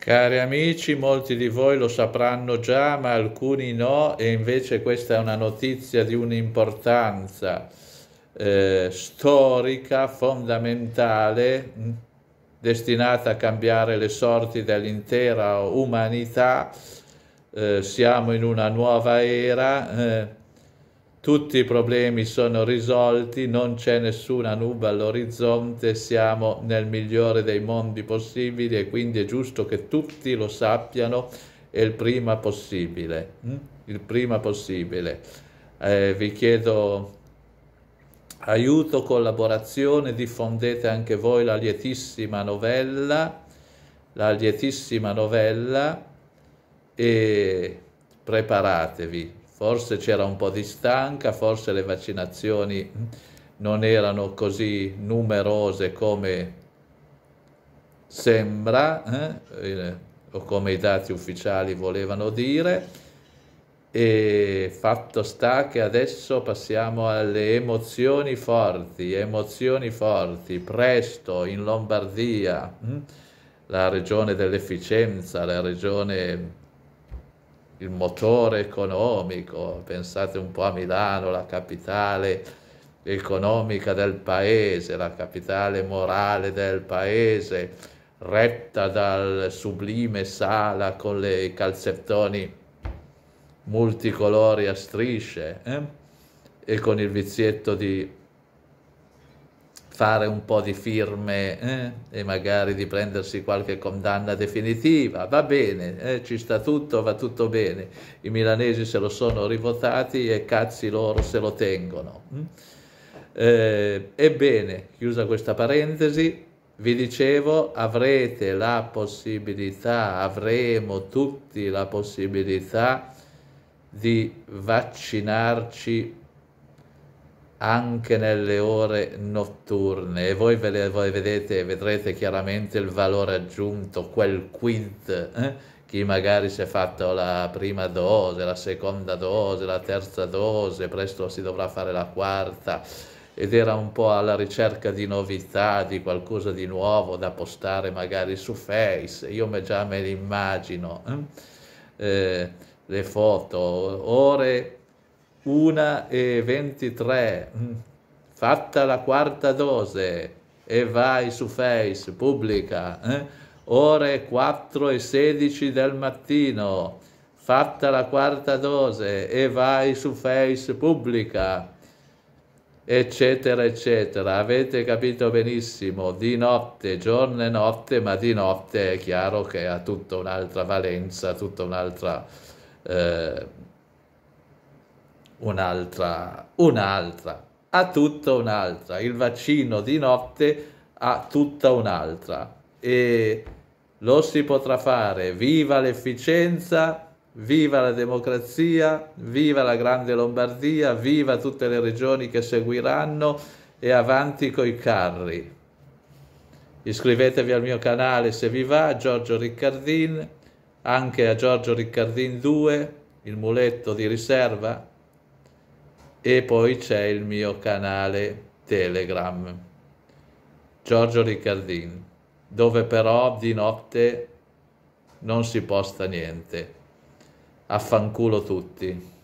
Cari amici, molti di voi lo sapranno già, ma alcuni no, e invece questa è una notizia di un'importanza eh, storica, fondamentale, mm, destinata a cambiare le sorti dell'intera umanità. Eh, siamo in una nuova era. Eh, tutti i problemi sono risolti, non c'è nessuna nube all'orizzonte, siamo nel migliore dei mondi possibili e quindi è giusto che tutti lo sappiano il prima possibile. Hm? Il prima possibile. Eh, vi chiedo aiuto, collaborazione, diffondete anche voi la lietissima novella, la lietissima novella e preparatevi forse c'era un po' di stanca, forse le vaccinazioni non erano così numerose come sembra eh? o come i dati ufficiali volevano dire e fatto sta che adesso passiamo alle emozioni forti, emozioni forti, presto in Lombardia, hm, la regione dell'efficienza, la regione il motore economico, pensate un po' a Milano, la capitale economica del paese, la capitale morale del paese, retta dal sublime Sala con le calzettoni multicolori a strisce eh? e con il vizietto di fare un po' di firme eh? e magari di prendersi qualche condanna definitiva, va bene, eh? ci sta tutto, va tutto bene, i milanesi se lo sono rivotati e cazzi loro se lo tengono. Mm? Eh, ebbene, chiusa questa parentesi, vi dicevo, avrete la possibilità, avremo tutti la possibilità di vaccinarci anche nelle ore notturne e voi, ve le, voi vedete, vedrete chiaramente il valore aggiunto, quel quid, eh? chi magari si è fatto la prima dose, la seconda dose, la terza dose, presto si dovrà fare la quarta ed era un po' alla ricerca di novità, di qualcosa di nuovo da postare magari su Face, io me già me l'immagino, eh? eh, le foto, ore 1 e 23. Mm. Fatta la quarta dose e vai su Face, pubblica. Eh? Ore 4 e 16 del mattino. Fatta la quarta dose e vai su Face, pubblica eccetera, eccetera. Avete capito benissimo, di notte, giorno e notte, ma di notte è chiaro che ha tutta un'altra valenza, tutta un'altra... Eh, un'altra, un'altra, a tutta un'altra, il vaccino di notte a tutta un'altra e lo si potrà fare, viva l'efficienza, viva la democrazia, viva la grande Lombardia, viva tutte le regioni che seguiranno e avanti coi carri. Iscrivetevi al mio canale se vi va, Giorgio Riccardin, anche a Giorgio Riccardin 2, il muletto di riserva e poi c'è il mio canale Telegram, Giorgio Riccardin, dove però di notte non si posta niente. Affanculo tutti.